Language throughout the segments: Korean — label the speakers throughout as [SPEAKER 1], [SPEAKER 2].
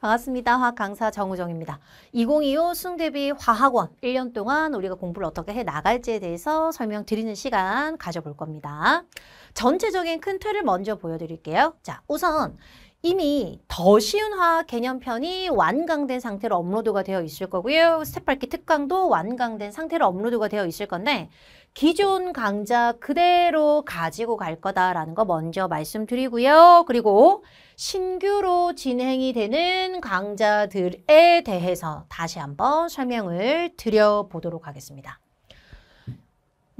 [SPEAKER 1] 반갑습니다. 화학 강사 정우정입니다. 2025 숭대비 화학원 1년 동안 우리가 공부를 어떻게 해 나갈지에 대해서 설명드리는 시간 가져볼 겁니다. 전체적인 큰 틀을 먼저 보여드릴게요. 자, 우선 이미 더 쉬운 화 개념편이 완강된 상태로 업로드가 되어 있을 거고요. 스텝밟기 특강도 완강된 상태로 업로드가 되어 있을 건데 기존 강좌 그대로 가지고 갈 거다라는 거 먼저 말씀드리고요. 그리고 신규로 진행이 되는 강좌들에 대해서 다시 한번 설명을 드려보도록 하겠습니다.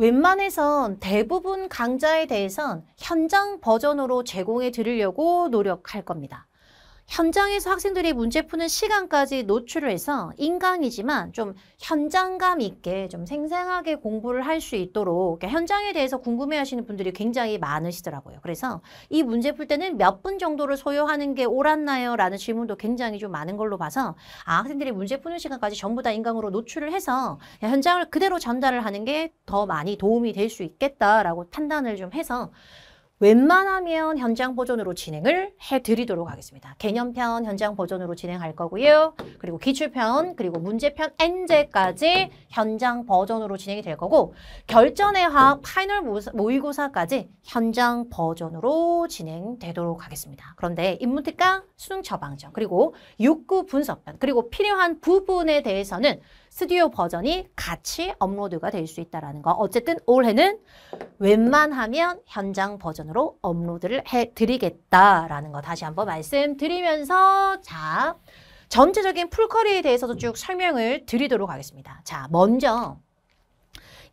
[SPEAKER 1] 웬만해선 대부분 강좌에 대해선 현장 버전으로 제공해 드리려고 노력할 겁니다. 현장에서 학생들이 문제 푸는 시간까지 노출을 해서 인강이지만 좀 현장감 있게 좀 생생하게 공부를 할 수 있도록 그러니까 현장에 대해서 궁금해하시는 분들이 굉장히 많으시더라고요. 그래서 이 문제 풀 때는 몇 분 정도를 소요하는 게 옳았나요? 라는 질문도 굉장히 좀 많은 걸로 봐서 아, 학생들이 문제 푸는 시간까지 전부 다 인강으로 노출을 해서 현장을 그대로 전달을 하는 게 더 많이 도움이 될 수 있겠다라고 판단을 좀 해서 웬만하면 현장 버전으로 진행을 해드리도록 하겠습니다. 개념편 현장 버전으로 진행할 거고요. 그리고 기출편, 그리고 문제편 N제까지 현장 버전으로 진행이 될 거고 결전의 화학 파이널 모의고사까지 현장 버전으로 진행되도록 하겠습니다. 그런데 인문특강 수능 처방전, 그리고 육구 분석편, 그리고 필요한 부분에 대해서는 스튜디오 버전이 같이 업로드가 될 수 있다는 거. 어쨌든 올해는 웬만하면 현장 버전으로 업로드를 해드리겠다라는 거 다시 한번 말씀드리면서 자 전체적인 풀커리에 대해서도 쭉 설명을 드리도록 하겠습니다. 자 먼저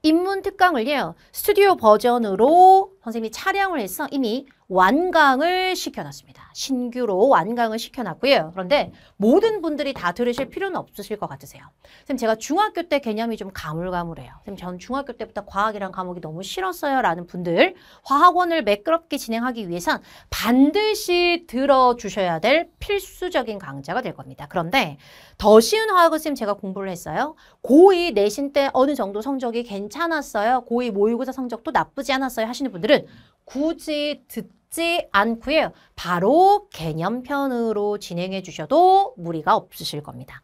[SPEAKER 1] 입문 특강을요. 스튜디오 버전으로 선생님이 차량을 해서 이미 완강을 시켜놨습니다. 신규로 완강을 시켜놨고요. 그런데 모든 분들이 다 들으실 필요는 없으실 것 같으세요. 선생님 제가 중학교 때 개념이 좀 가물가물해요. 선생님 전 중학교 때부터 과학이란 과목이 너무 싫었어요. 라는 분들 화학원을 매끄럽게 진행하기 위해선 반드시 들어주셔야 될 필수적인 강좌가 될 겁니다. 그런데 더 쉬운 화학을 선생님 제가 공부를 했어요. 고2 내신 때 어느 정도 성적이 괜찮았어요. 고2 모의고사 성적도 나쁘지 않았어요. 하시는 분들은 것들을 굳이 듣지 않고요. 바로 개념편으로 진행해 주셔도 무리가 없으실 겁니다.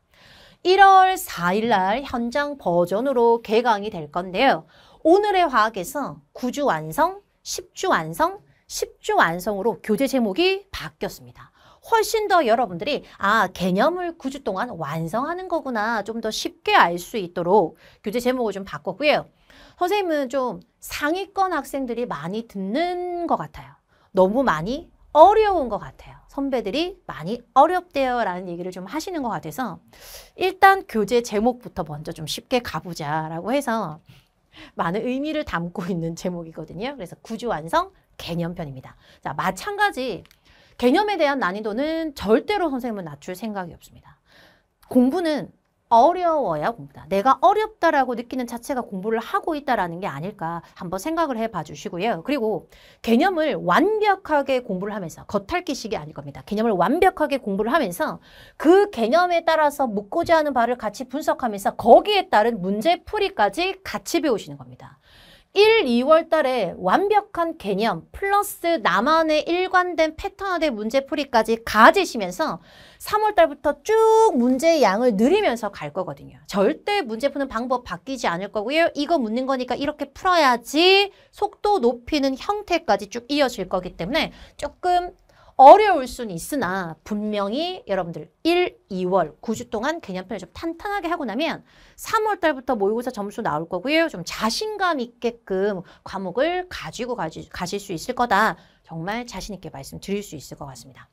[SPEAKER 1] 1월 4일 날 현장 버전으로 개강이 될 건데요. 오늘의 화학에서 9주 완성, 10주 완성, 10주 완성으로 교재 제목이 바뀌었습니다. 훨씬 더 여러분들이 아 개념을 9주 동안 완성하는 거구나 좀 더 쉽게 알 수 있도록 교재 제목을 좀 바꿨고요. 선생님은 좀 상위권 학생들이 많이 듣는 것 같아요. 너무 많이 어려운 것 같아요. 선배들이 많이 어렵대요 라는 얘기를 좀 하시는 것 같아서 일단 교재 제목부터 먼저 좀 쉽게 가보자 라고 해서 많은 의미를 담고 있는 제목이거든요. 그래서 구주 완성 개념편입니다. 자, 마찬가지 개념에 대한 난이도는 절대로 선생님은 낮출 생각이 없습니다. 공부는 어려워야 공부다. 내가 어렵다라고 느끼는 자체가 공부를 하고 있다라는 게 아닐까 한번 생각을 해 봐 주시고요. 그리고 개념을 완벽하게 공부를 하면서 겉핥기식이 아닐 겁니다. 개념을 완벽하게 공부를 하면서 그 개념에 따라서 묻고자 하는 바를 같이 분석하면서 거기에 따른 문제풀이까지 같이 배우시는 겁니다. 1, 2월 달에 완벽한 개념 플러스 나만의 일관된 패턴화된 문제풀이까지 가지시면서 3월 달부터 쭉 문제의 양을 늘리면서 갈 거거든요. 절대 문제 푸는 방법 바뀌지 않을 거고요. 이거 묻는 거니까 이렇게 풀어야지 속도 높이는 형태까지 쭉 이어질 거기 때문에 조금 어려울 수는 있으나 분명히 여러분들 1, 2월 9주 동안 개념편을 좀 탄탄하게 하고 나면 3월 달부터 모의고사 점수 나올 거고요. 좀 자신감 있게끔 과목을 가지고 가지, 가실 수 있을 거다. 정말 자신 있게 말씀드릴 수 있을 것 같습니다.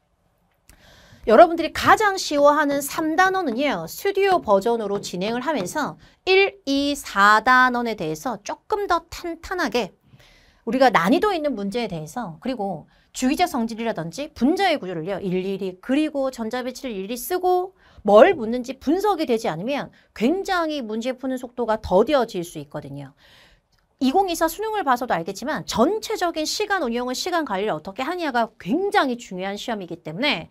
[SPEAKER 1] 여러분들이 가장 쉬워하는 3단원은요. 스튜디오 버전으로 진행을 하면서 1, 2, 4단원에 대해서 조금 더 탄탄하게 우리가 난이도 있는 문제에 대해서 그리고 주의자 성질이라든지 분자의 구조를요 일일이 그리고 전자배치를 일일이 쓰고 뭘 묻는지 분석이 되지 않으면 굉장히 문제 푸는 속도가 더뎌질 수 있거든요. 2024 수능을 봐서도 알겠지만 전체적인 시간 운영은 시간 관리를 어떻게 하냐가 굉장히 중요한 시험이기 때문에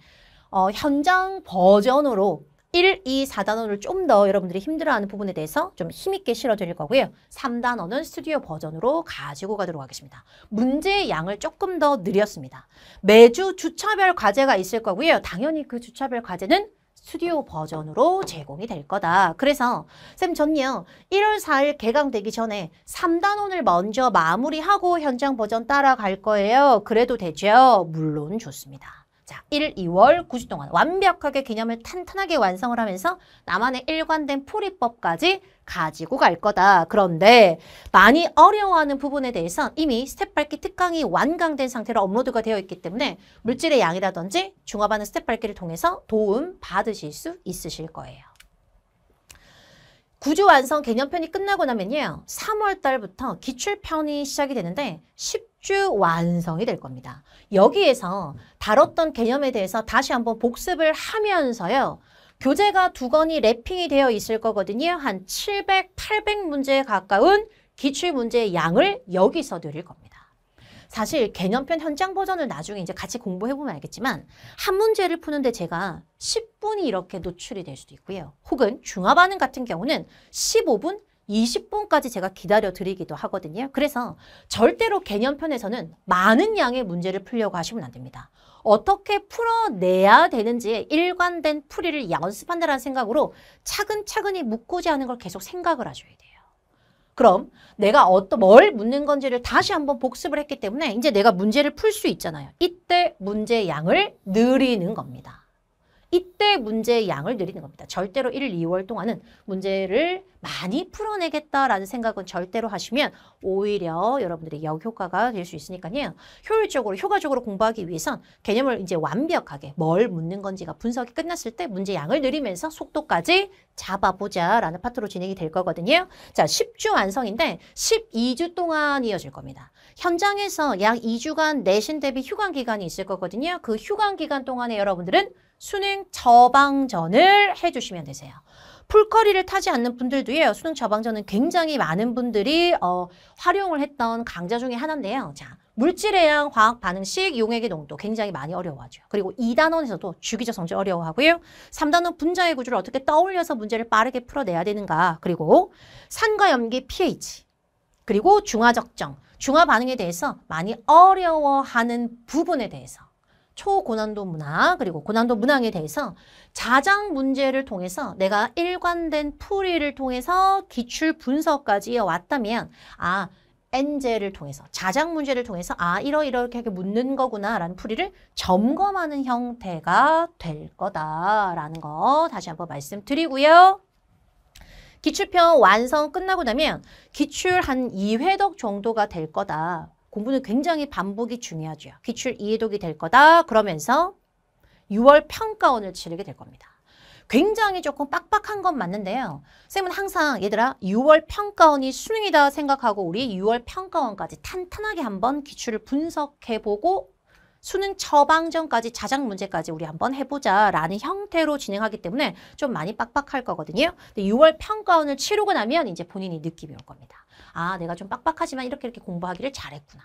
[SPEAKER 1] 어, 현장 버전으로 1, 2, 4단원을 좀 더 여러분들이 힘들어하는 부분에 대해서 좀 힘있게 실어드릴 거고요. 3단원은 스튜디오 버전으로 가지고 가도록 하겠습니다. 문제의 양을 조금 더 늘렸습니다. 매주 주차별 과제가 있을 거고요. 당연히 그 주차별 과제는 스튜디오 버전으로 제공이 될 거다. 그래서 쌤 전요 1월 4일 개강되기 전에 3단원을 먼저 마무리하고 현장 버전 따라갈 거예요. 그래도 되죠? 물론 좋습니다. 자, 1, 2월 9주 동안 완벽하게 개념을 탄탄하게 완성을 하면서 나만의 일관된 풀이법까지 가지고 갈 거다. 그런데 많이 어려워하는 부분에 대해서 이미 스텝 밟기 특강이 완강된 상태로 업로드가 되어 있기 때문에 물질의 양이라든지 중화반응 스텝 밟기를 통해서 도움 받으실 수 있으실 거예요. 구조 완성 개념 편이 끝나고 나면요. 3월 달부터 기출 편이 시작이 되는데 10주 완성이 될 겁니다. 여기에서 다뤘던 개념에 대해서 다시 한번 복습을 하면서요. 교재가 두 권이 랩핑이 되어 있을 거거든요. 한 700, 800문제에 가까운 기출 문제의 양을 여기서 드릴 겁니다. 사실 개념편 현장 버전을 나중에 이제 같이 공부해보면 알겠지만 한 문제를 푸는데 제가 10분이 이렇게 노출이 될 수도 있고요. 혹은 중화반응 같은 경우는 15분, 20분까지 제가 기다려드리기도 하거든요. 그래서 절대로 개념편에서는 많은 양의 문제를 풀려고 하시면 안 됩니다. 어떻게 풀어내야 되는지에 일관된 풀이를 연습한다는 생각으로 차근차근히 묶고자 하는 걸 계속 생각을 하셔야 돼요. 그럼 내가 어떤 뭘 묻는 건지를 다시 한번 복습을 했기 때문에 이제 내가 문제를 풀 수 있잖아요. 이때 문제 양을 늘리는 겁니다. 이때 문제의 양을 늘리는 겁니다. 절대로 1, 2월 동안은 문제를 많이 풀어내겠다라는 생각은 절대로 하시면 오히려 여러분들이 역효과가 될 수 있으니까요. 효율적으로, 효과적으로 공부하기 위해선 개념을 이제 완벽하게 뭘 묻는 건지가 분석이 끝났을 때 문제 양을 늘리면서 속도까지 잡아보자 라는 파트로 진행이 될 거거든요. 자, 10주 완성인데 12주 동안 이어질 겁니다. 현장에서 약 2주간 내신 대비 휴강 기간이 있을 거거든요. 그휴강 기간 동안에 여러분들은 수능 저방전을 해주시면 되세요. 풀커리를 타지 않는 분들도요. 수능 저방전은 굉장히 많은 분들이 어, 활용을 했던 강좌 중에 하나인데요. 자, 물질의양 화학 반응식 용액의 농도 굉장히 많이 어려워하죠. 그리고 2단원에서도 주기적 성질 어려워하고요. 3단원 분자의 구조를 어떻게 떠올려서 문제를 빠르게 풀어내야 되는가. 그리고 산과 염기 pH 그리고 중화적정, 중화반응에 대해서 많이 어려워하는 부분에 대해서 초고난도 문항 그리고 고난도 문항에 대해서 자장 문제를 통해서 내가 일관된 풀이를 통해서 기출 분석까지 왔다면 아 엔제를 통해서 자작 문제를 통해서 아 이러이렇게 묻는 거구나 라는 풀이를 점검하는 형태가 될 거다라는 거 다시 한번 말씀드리고요. 기출편 완성 끝나고 나면 기출 한 2회독 정도가 될 거다. 공부는 굉장히 반복이 중요하죠. 기출 이해독이 될 거다 그러면서 6월 평가원을 치르게 될 겁니다. 굉장히 조금 빡빡한 건 맞는데요. 쌤은 항상 얘들아 6월 평가원이 수능이다 생각하고 우리 6월 평가원까지 탄탄하게 한번 기출을 분석해보고 수능 처방전까지 자작 문제까지 우리 한번 해보자 라는 형태로 진행하기 때문에 좀 많이 빡빡할 거거든요. 근데 6월 평가원을 치르고 나면 이제 본인이 느낌이 올 겁니다. 아 내가 좀 빡빡하지만 이렇게 이렇게 공부하기를 잘했구나.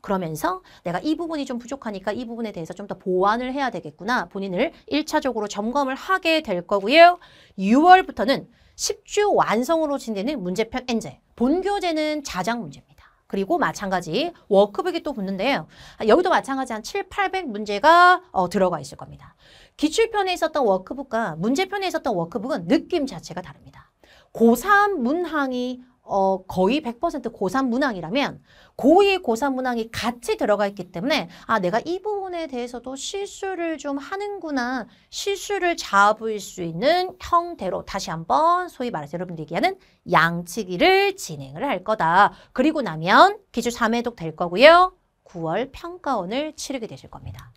[SPEAKER 1] 그러면서 내가 이 부분이 좀 부족하니까 이 부분에 대해서 좀 더 보완을 해야 되겠구나. 본인을 1차적으로 점검을 하게 될 거고요. 6월부터는 10주 완성으로 진되는 문제편 엔제. 본교재는 자작 문제입니다. 그리고 마찬가지 워크북이 또 붙는데요. 아, 여기도 마찬가지 한 7, 800 문제가 어, 들어가 있을 겁니다. 기출편에 있었던 워크북과 문제편에 있었던 워크북은 느낌 자체가 다릅니다. 고3 문항이 어, 거의 100% 고3 문항이라면 고2, 고3 문항이 같이 들어가 있기 때문에 아, 내가 이 부분에 대해서도 실수를 좀 하는구나. 실수를 잡을 수 있는 형태로 다시 한번 소위 말해서 여러분들 얘기하는 양치기를 진행을 할 거다. 그리고 나면 기출 3회독 될 거고요. 9월 평가원을 치르게 되실 겁니다.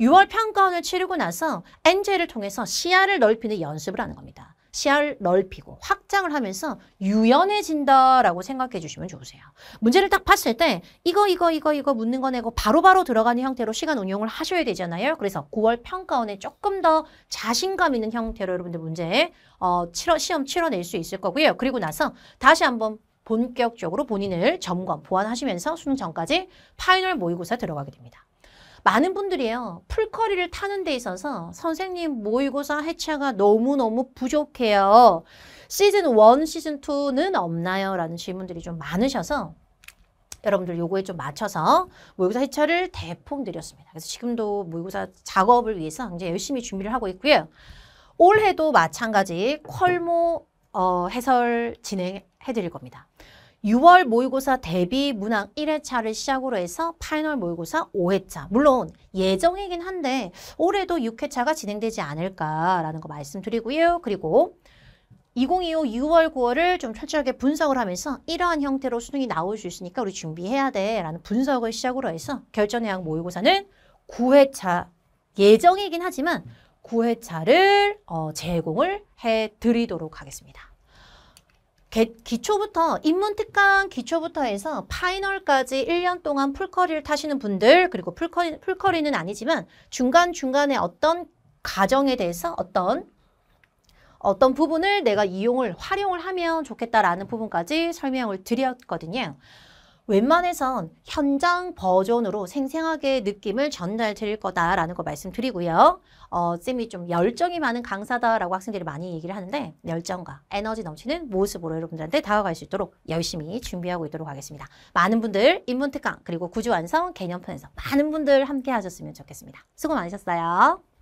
[SPEAKER 1] 6월 평가원을 치르고 나서 엔젤을 통해서 시야를 넓히는 연습을 하는 겁니다. 시야를 넓히고 확장을 하면서 유연해진다라고 생각해 주시면 좋으세요. 문제를 딱 봤을 때 이거 이거 이거 이거 묻는 거 내고 바로바로 들어가는 형태로 시간 운용을 하셔야 되잖아요. 그래서 9월 평가원에 조금 더 자신감 있는 형태로 여러분들 문제 어, 치러, 시험 치러낼 수 있을 거고요. 그리고 나서 다시 한번 본격적으로 본인을 점검, 보완하시면서 수능 전까지 파이널 모의고사 들어가게 됩니다. 많은 분들이요. 풀커리를 타는 데 있어서 선생님 모의고사 해체가 너무너무 부족해요. 시즌 1, 시즌 2는 없나요? 라는 질문들이 좀 많으셔서 여러분들 요거에 좀 맞춰서 모의고사 해체를 대폭 드렸습니다. 그래서 지금도 모의고사 작업을 위해서 굉장히 열심히 준비를 하고 있고요. 올해도 마찬가지 퀄모 어, 해설 진행해 드릴 겁니다. 6월 모의고사 대비 문항 1회차를 시작으로 해서 파이널 모의고사 5회차 물론 예정이긴 한데 올해도 6회차가 진행되지 않을까라는 거 말씀드리고요. 그리고 2025 6월 9월을 좀 철저하게 분석을 하면서 이러한 형태로 수능이 나올 수 있으니까 우리 준비해야 돼 라는 분석을 시작으로 해서 결전의양 모의고사는 9회차 예정이긴 하지만 9회차를 어, 제공을 해드리도록 하겠습니다. 기초부터 입문특강 기초부터 해서 파이널까지 1년 동안 풀커리를 타시는 분들 그리고 풀커리, 풀커리는 아니지만 중간중간에 어떤 과정에 대해서 어떤 어떤 부분을 내가 이용을 활용을 하면 좋겠다라는 부분까지 설명을 드렸거든요. 웬만해선 현장 버전으로 생생하게 느낌을 전달 드릴 거다라는 거 말씀드리고요. 어, 쌤이 좀 열정이 많은 강사다라고 학생들이 많이 얘기를 하는데 열정과 에너지 넘치는 모습으로 여러분들한테 다가갈 수 있도록 열심히 준비하고 있도록 하겠습니다. 많은 분들 인문특강 그리고 구조완성 개념편에서 많은 분들 함께 하셨으면 좋겠습니다. 수고 많으셨어요.